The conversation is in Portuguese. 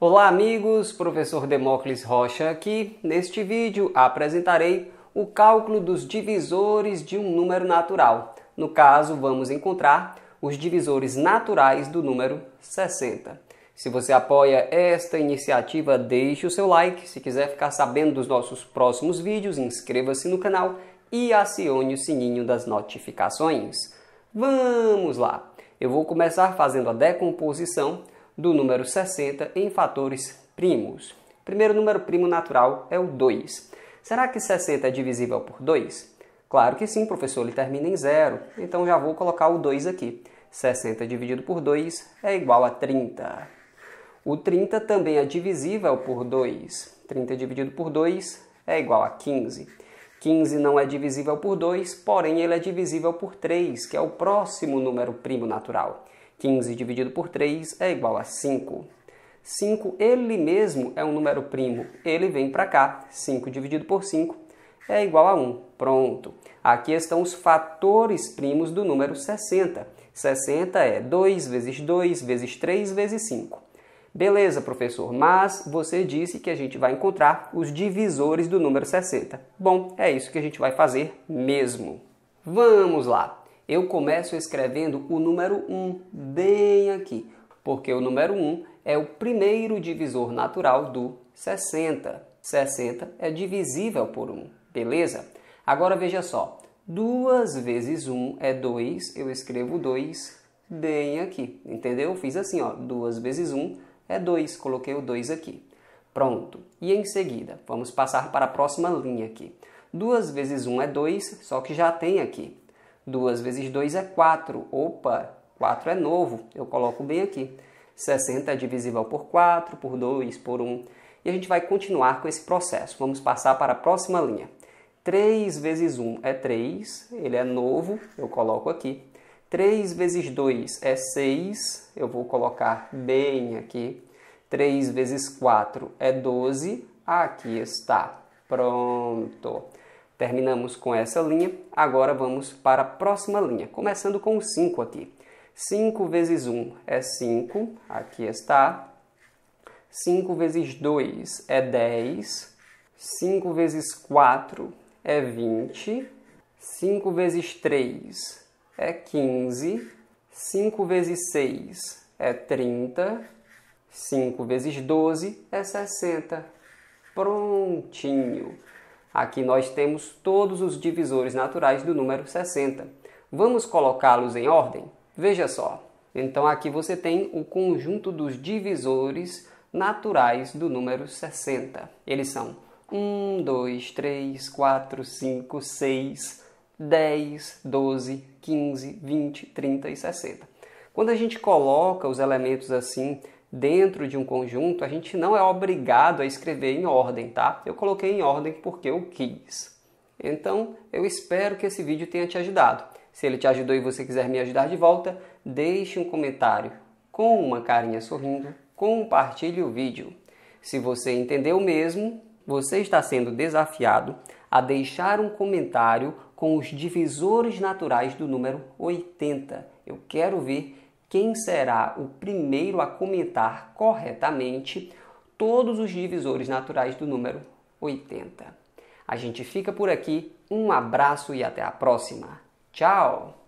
Olá amigos, professor Demócles Rocha aqui. Neste vídeo apresentarei o cálculo dos divisores de um número natural. No caso, vamos encontrar os divisores naturais do número 60. Se você apoia esta iniciativa, deixe o seu like. Se quiser ficar sabendo dos nossos próximos vídeos, inscreva-se no canal e acione o sininho das notificações. Vamos lá! Eu vou começar fazendo a decomposição do número 60 em fatores primos. O primeiro número primo natural é o 2. Será que 60 é divisível por 2? Claro que sim, professor, ele termina em zero. Então já vou colocar o 2 aqui. 60 dividido por 2 é igual a 30. O 30 também é divisível por 2. 30 dividido por 2 é igual a 15. 15 não é divisível por 2, porém ele é divisível por 3, que é o próximo número primo natural. 15 dividido por 3 é igual a 5. 5, ele mesmo é um número primo. Ele vem para cá. 5 dividido por 5 é igual a 1. Pronto. Aqui estão os fatores primos do número 60. 60 é 2 vezes 2 vezes 3 vezes 5. Beleza, professor, mas você disse que a gente vai encontrar os divisores do número 60. Bom, é isso que a gente vai fazer mesmo. Vamos lá! eu começo escrevendo o número 1 bem aqui, porque o número 1 é o primeiro divisor natural do 60. 60 é divisível por 1, beleza? Agora veja só, 2 vezes 1 é 2, eu escrevo 2 bem aqui, entendeu? fiz assim, ó, 2 vezes 1 é 2, coloquei o 2 aqui. Pronto. E em seguida, vamos passar para a próxima linha aqui. 2 vezes 1 é 2, só que já tem aqui. 2 vezes 2 é 4. Opa, 4 é novo. Eu coloco bem aqui. 60 é divisível por 4, por 2, por 1. E a gente vai continuar com esse processo. Vamos passar para a próxima linha. 3 vezes 1 é 3, ele é novo, eu coloco aqui. 3 vezes 2 é 6, eu vou colocar bem aqui. 3 vezes 4 é 12, aqui está. Pronto. Terminamos com essa linha, agora vamos para a próxima linha, começando com o 5 aqui. 5 vezes 1 é 5, aqui está. 5 vezes 2 é 10. 5 vezes 4 é 20. 5 vezes 3 é 15. 5 vezes 6 é 30. 5 vezes 12 é 60. Prontinho! Aqui nós temos todos os divisores naturais do número 60. Vamos colocá-los em ordem? Veja só. Então aqui você tem o conjunto dos divisores naturais do número 60. Eles são 1, 2, 3, 4, 5, 6, 10, 12, 15, 20, 30 e 60. Quando a gente coloca os elementos assim dentro de um conjunto, a gente não é obrigado a escrever em ordem, tá? Eu coloquei em ordem porque eu quis. Então, eu espero que esse vídeo tenha te ajudado. Se ele te ajudou e você quiser me ajudar de volta, deixe um comentário com uma carinha sorrindo, compartilhe o vídeo. Se você entendeu mesmo, você está sendo desafiado a deixar um comentário com os divisores naturais do número 80. Eu quero ver quem será o primeiro a comentar corretamente todos os divisores naturais do número 80. A gente fica por aqui, um abraço e até a próxima. Tchau!